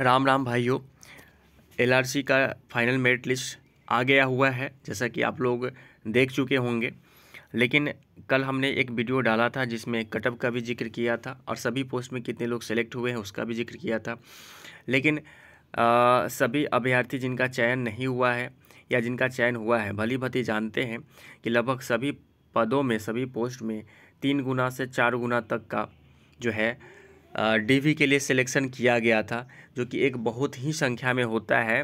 राम राम भाइयों एलआरसी का final merit list आ गया हुआ है जैसा कि आप लोग देख चुके होंगे लेकिन कल हमने एक वीडियो डाला था जिसमें कटअप का भी जिक्र किया था और सभी पोस्ट में कितने लोग सेलेक्ट हुए हैं उसका भी जिक्र किया था लेकिन आ, सभी अभ्यर्थी जिनका चयन नहीं हुआ है या जिनका चयन हुआ है भली भती जानते हैं कि लगभग सभी पदों में सभी पोस्ट में तीन गुना से चार गुना तक का जो है डीवी के लिए सिलेक्शन किया गया था जो कि एक बहुत ही संख्या में होता है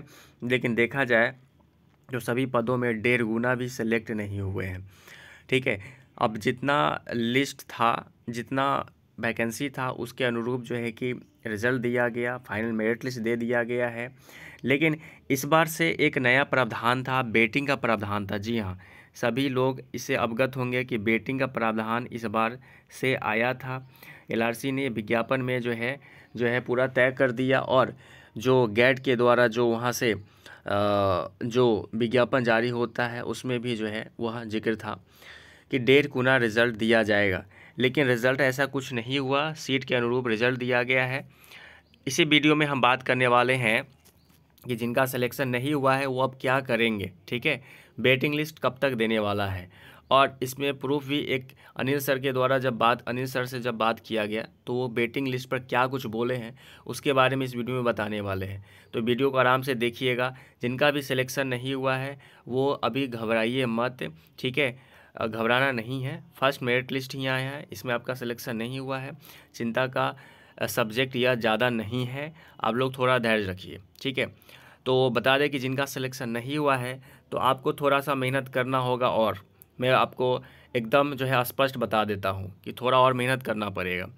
लेकिन देखा जाए जो तो सभी पदों में डेढ़ गुना भी सिलेक्ट नहीं हुए हैं ठीक है अब जितना लिस्ट था जितना वैकेंसी था उसके अनुरूप जो है कि रिज़ल्ट दिया गया फाइनल मेरिट लिस्ट दे दिया गया है लेकिन इस बार से एक नया प्रावधान था बेटिंग का प्रावधान था जी हाँ सभी लोग इससे अवगत होंगे कि बेटिंग का प्रावधान इस बार से आया था एलआरसी ने विज्ञापन में जो है जो है पूरा तय कर दिया और जो गेट के द्वारा जो वहाँ से जो विज्ञापन जारी होता है उसमें भी जो है वह जिक्र था कि डेढ़ गुना रिज़ल्ट दिया जाएगा लेकिन रिज़ल्ट ऐसा कुछ नहीं हुआ सीट के अनुरूप रिज़ल्ट दिया गया है इसी वीडियो में हम बात करने वाले हैं कि जिनका सिलेक्शन नहीं हुआ है वो अब क्या करेंगे ठीक है वेटिंग लिस्ट कब तक देने वाला है और इसमें प्रूफ भी एक अनिल सर के द्वारा जब बात अनिल सर से जब बात किया गया तो वो बेटिंग लिस्ट पर क्या कुछ बोले हैं उसके बारे में इस वीडियो में बताने वाले हैं तो वीडियो को आराम से देखिएगा जिनका भी सिलेक्शन नहीं हुआ है वो अभी घबराइए मत ठीक है घबराना नहीं है फर्स्ट मेरिट लिस्ट ही आया है इसमें आपका सिलेक्शन नहीं हुआ है चिंता का सब्जेक्ट यह ज़्यादा नहीं है आप लोग थोड़ा धैर्य रखिए ठीक है तो बता दें कि जिनका सिलेक्शन नहीं हुआ है तो आपको थोड़ा सा मेहनत करना होगा और मैं आपको एकदम जो है स्पष्ट बता देता हूँ कि थोड़ा और मेहनत करना पड़ेगा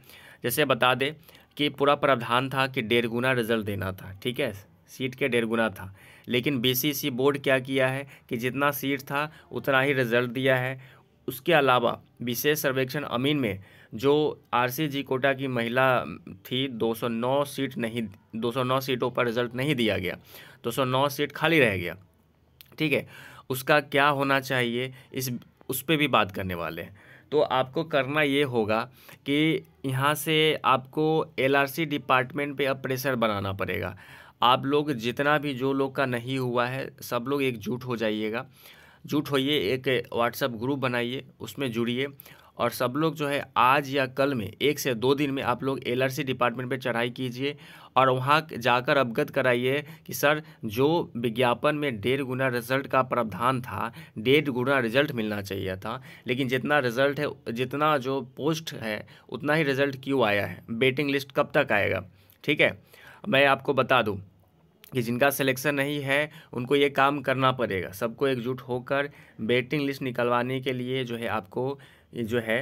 जैसे बता दे कि पूरा प्रावधान था कि डेढ़ गुना रिजल्ट देना था ठीक है सीट के डेढ़ गुना था लेकिन बीसीसी बोर्ड क्या किया है कि जितना सीट था उतना ही रिजल्ट दिया है उसके अलावा विशेष सर्वेक्षण अमीन में जो आरसीजी कोटा की महिला थी 209 सीट नहीं 209 सीटों पर रिजल्ट नहीं दिया गया 209 सीट खाली रह गया ठीक है उसका क्या होना चाहिए इस उस पर भी बात करने वाले हैं तो आपको करना ये होगा कि यहाँ से आपको एलआरसी डिपार्टमेंट पे अब प्रेशर बनाना पड़ेगा आप लोग जितना भी जो लोग का नहीं हुआ है सब लोग एकजुट हो जाइएगा जुट होइए एक व्हाट्सएप ग्रुप बनाइए उसमें जुड़िए और सब लोग जो है आज या कल में एक से दो दिन में आप लोग एलआरसी डिपार्टमेंट पे चढ़ाई कीजिए और वहाँ जाकर अवगत कराइए कि सर जो विज्ञापन में डेढ़ गुना रिजल्ट का प्रावधान था डेढ़ गुना रिजल्ट मिलना चाहिए था लेकिन जितना रिजल्ट है जितना जो पोस्ट है उतना ही रिजल्ट क्यों आया है वेटिंग लिस्ट कब तक आएगा ठीक है मैं आपको बता दूँ कि जिनका सिलेक्शन नहीं है उनको ये काम करना पड़ेगा सबको एकजुट होकर वेटिंग लिस्ट निकलवाने के लिए जो है आपको जो है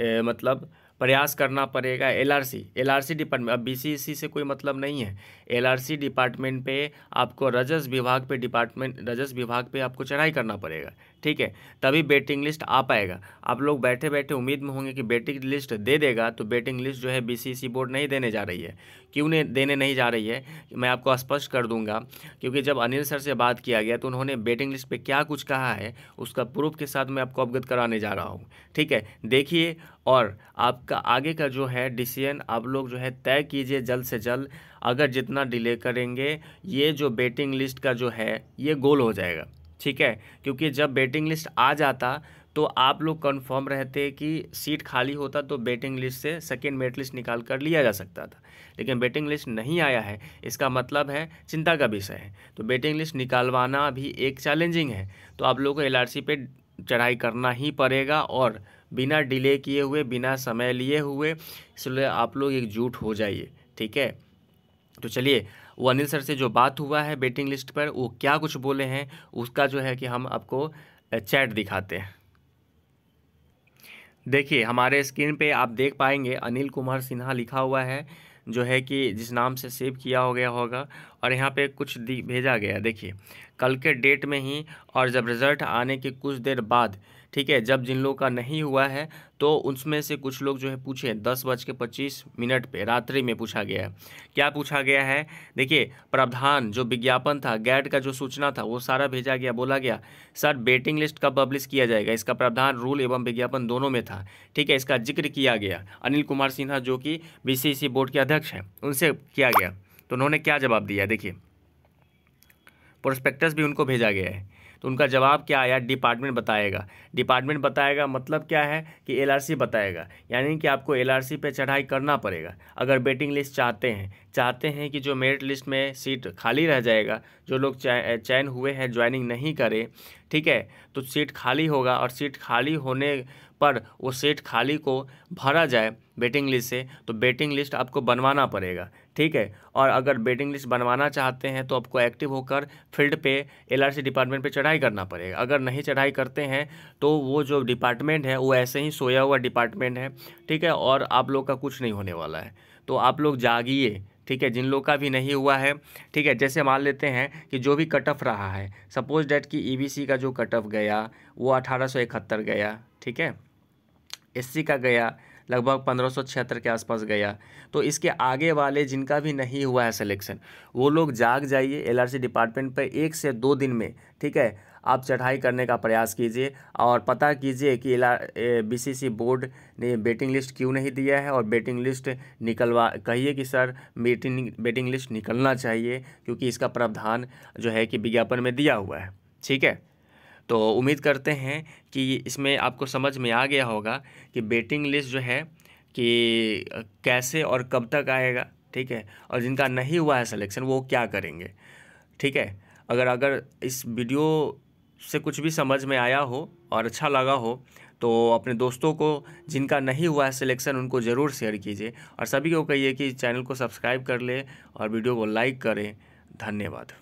ए, मतलब प्रयास करना पड़ेगा एलआरसी एलआरसी डिपार्टमेंट अब बीसीसी से कोई मतलब नहीं है एलआरसी डिपार्टमेंट पे आपको रजस विभाग पे डिपार्टमेंट रजस विभाग पे आपको चढ़ाई करना पड़ेगा ठीक है तभी बेटिंग लिस्ट आ पाएगा आप लोग बैठे बैठे उम्मीद में होंगे कि बेटिंग लिस्ट दे देगा तो बेटिंग लिस्ट जो है सी बोर्ड नहीं देने जा रही है क्यों नहीं देने नहीं जा रही है मैं आपको स्पष्ट कर दूंगा क्योंकि जब अनिल सर से बात किया गया तो उन्होंने बेटिंग लिस्ट पर क्या कुछ कहा है उसका प्रूफ के साथ मैं आपको अवगत कराने जा रहा हूँ ठीक है देखिए और आपका आगे का जो है डिसीजन आप लोग जो है तय कीजिए जल्द से जल्द अगर जितना डिले करेंगे ये जो बेटिंग लिस्ट का जो है ये गोल हो जाएगा ठीक है क्योंकि जब बेटिंग लिस्ट आ जाता तो आप लोग कंफर्म रहते कि सीट खाली होता तो बेटिंग लिस्ट से सेकेंड मेरिट लिस्ट निकाल कर लिया जा सकता था लेकिन बेटिंग लिस्ट नहीं आया है इसका मतलब है चिंता का विषय है तो बेटिंग लिस्ट निकालवाना भी एक चैलेंजिंग है तो आप लोगों को एल पे चढ़ाई करना ही पड़ेगा और बिना डिले किए हुए बिना समय लिए हुए इसलिए आप लोग एकजुट हो जाइए ठीक है तो चलिए वो अनिल सर से जो बात हुआ है बेटिंग लिस्ट पर वो क्या कुछ बोले हैं उसका जो है कि हम आपको चैट दिखाते हैं देखिए हमारे स्क्रीन पे आप देख पाएंगे अनिल कुमार सिन्हा लिखा हुआ है जो है कि जिस नाम से सेव किया हो गया होगा और यहाँ पे कुछ भेजा गया देखिए कल के डेट में ही और जब रिज़ल्ट आने के कुछ देर बाद ठीक है जब जिन लोगों का नहीं हुआ है तो उसमें से कुछ लोग जो है पूछे दस बज के पच्चीस मिनट पर रात्रि में पूछा गया है क्या पूछा गया है देखिए प्रावधान जो विज्ञापन था गैड का जो सूचना था वो सारा भेजा गया बोला गया सर बेटिंग लिस्ट कब पब्लिश किया जाएगा इसका प्रावधान रूल एवं विज्ञापन दोनों में था ठीक है इसका जिक्र किया गया अनिल कुमार सिन्हा जो कि बी बोर्ड के अध्यक्ष हैं उनसे किया गया तो उन्होंने क्या जवाब दिया देखिए प्रोस्पेक्टस भी उनको भेजा गया है तो उनका जवाब क्या आया डिपार्टमेंट बताएगा डिपार्टमेंट बताएगा मतलब क्या है कि एलआरसी बताएगा यानी कि आपको एलआरसी पे चढ़ाई करना पड़ेगा अगर वेटिंग लिस्ट चाहते हैं चाहते हैं कि जो मेरिट लिस्ट में सीट खाली रह जाएगा जो लोग चयन हुए हैं ज्वाइनिंग नहीं करे ठीक है तो सीट खाली होगा और सीट खाली होने पर वो सीट खाली को भरा जाए बेटिंग लिस्ट से तो बेटिंग लिस्ट आपको बनवाना पड़ेगा ठीक है और अगर बेटिंग लिस्ट बनवाना चाहते हैं तो आपको एक्टिव होकर फील्ड पे एलआरसी डिपार्टमेंट पे चढ़ाई करना पड़ेगा अगर नहीं चढ़ाई करते हैं तो वो जो डिपार्टमेंट है वो ऐसे ही सोया हुआ डिपार्टमेंट है ठीक है और आप लोग का कुछ नहीं होने वाला है तो आप लोग जागिए ठीक है जिन लोग का भी नहीं हुआ है ठीक है जैसे मान लेते हैं कि जो भी कट ऑफ रहा है सपोज डेट कि ईबीसी e का जो कट ऑफ गया वो अठारह गया ठीक है एससी का गया लगभग पंद्रह के आसपास गया तो इसके आगे वाले जिनका भी नहीं हुआ है सिलेक्शन वो लोग जाग जाइए एलआरसी डिपार्टमेंट पर एक से दो दिन में ठीक है आप चढ़ाई करने का प्रयास कीजिए और पता कीजिए कि बीसीसी बोर्ड ने बेटिंग लिस्ट क्यों नहीं दिया है और बेटिंग लिस्ट निकलवा कहिए कि सर मीटिंग बेटिंग लिस्ट निकलना चाहिए क्योंकि इसका प्रावधान जो है कि विज्ञापन में दिया हुआ है ठीक है तो उम्मीद करते हैं कि इसमें आपको समझ में आ गया होगा कि बेटिंग लिस्ट जो है कि कैसे और कब तक आएगा ठीक है और जिनका नहीं हुआ है सिलेक्शन वो क्या करेंगे ठीक है अगर अगर इस वीडियो से कुछ भी समझ में आया हो और अच्छा लगा हो तो अपने दोस्तों को जिनका नहीं हुआ है सिलेक्शन उनको ज़रूर शेयर कीजिए और सभी को कहिए कि चैनल को सब्सक्राइब कर ले और वीडियो को लाइक करें धन्यवाद